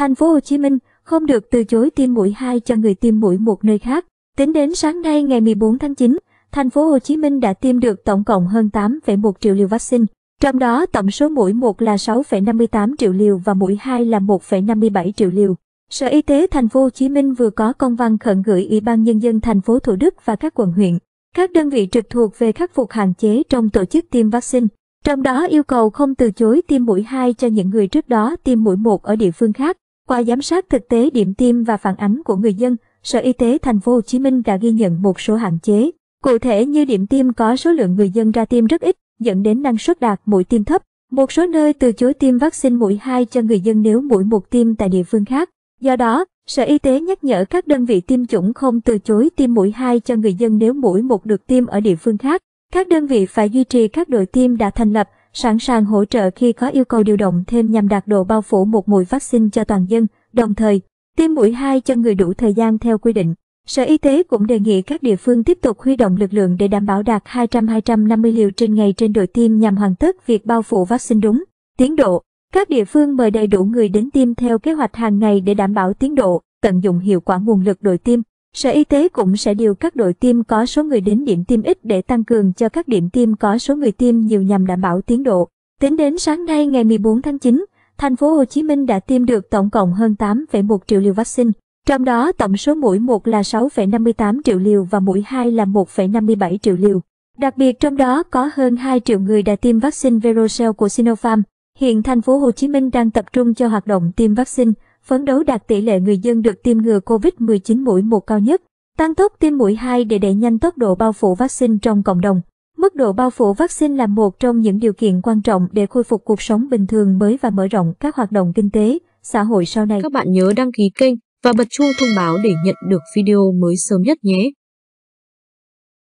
Thành phố Hồ Chí Minh không được từ chối tiêm mũi 2 cho người tiêm mũi một nơi khác. Tính đến sáng nay ngày 14 tháng 9, thành phố Hồ Chí Minh đã tiêm được tổng cộng hơn 8,1 triệu liều vaccine. Trong đó tổng số mũi 1 là 6,58 triệu liều và mũi 2 là 1,57 triệu liều. Sở Y tế thành phố Hồ Chí Minh vừa có công văn khẩn gửi Ủy ban nhân dân thành phố Thủ Đức và các quận huyện, các đơn vị trực thuộc về khắc phục hạn chế trong tổ chức tiêm vaccine. Trong đó yêu cầu không từ chối tiêm mũi 2 cho những người trước đó tiêm mũi 1 ở địa phương khác qua giám sát thực tế điểm tiêm và phản ánh của người dân, Sở Y tế Thành phố Hồ Chí Minh đã ghi nhận một số hạn chế. Cụ thể như điểm tiêm có số lượng người dân ra tiêm rất ít, dẫn đến năng suất đạt mũi tiêm thấp. Một số nơi từ chối tiêm vaccine mũi 2 cho người dân nếu mũi một tiêm tại địa phương khác. Do đó, Sở Y tế nhắc nhở các đơn vị tiêm chủng không từ chối tiêm mũi 2 cho người dân nếu mũi một được tiêm ở địa phương khác. Các đơn vị phải duy trì các đội tiêm đã thành lập, sẵn sàng hỗ trợ khi có yêu cầu điều động thêm nhằm đạt độ bao phủ một mũi vaccine cho toàn dân, đồng thời tiêm mũi 2 cho người đủ thời gian theo quy định. Sở Y tế cũng đề nghị các địa phương tiếp tục huy động lực lượng để đảm bảo đạt 200-250 liều trên ngày trên đội tiêm nhằm hoàn tất việc bao phủ vaccine đúng, tiến độ. Các địa phương mời đầy đủ người đến tiêm theo kế hoạch hàng ngày để đảm bảo tiến độ, tận dụng hiệu quả nguồn lực đội tiêm. Sở Y tế cũng sẽ điều các đội tiêm có số người đến điểm tiêm ít để tăng cường cho các điểm tiêm có số người tiêm nhiều nhằm đảm bảo tiến độ. Tính đến sáng nay ngày 14 tháng 9, thành phố Hồ Chí Minh đã tiêm được tổng cộng hơn 8,1 triệu liều vaccine. Trong đó tổng số mũi 1 là 6,58 triệu liều và mũi 2 là 1,57 triệu liều. Đặc biệt trong đó có hơn 2 triệu người đã tiêm vaccine Verocell của Sinopharm. Hiện thành phố Hồ Chí Minh đang tập trung cho hoạt động tiêm vaccine phấn đấu đạt tỷ lệ người dân được tiêm ngừa COVID-19 mũi một cao nhất, tăng tốc tiêm mũi 2 để đẩy nhanh tốc độ bao phủ vaccine trong cộng đồng. Mức độ bao phủ vaccine là một trong những điều kiện quan trọng để khôi phục cuộc sống bình thường mới và mở rộng các hoạt động kinh tế, xã hội sau này. Các bạn nhớ đăng ký kênh và bật chuông thông báo để nhận được video mới sớm nhất nhé.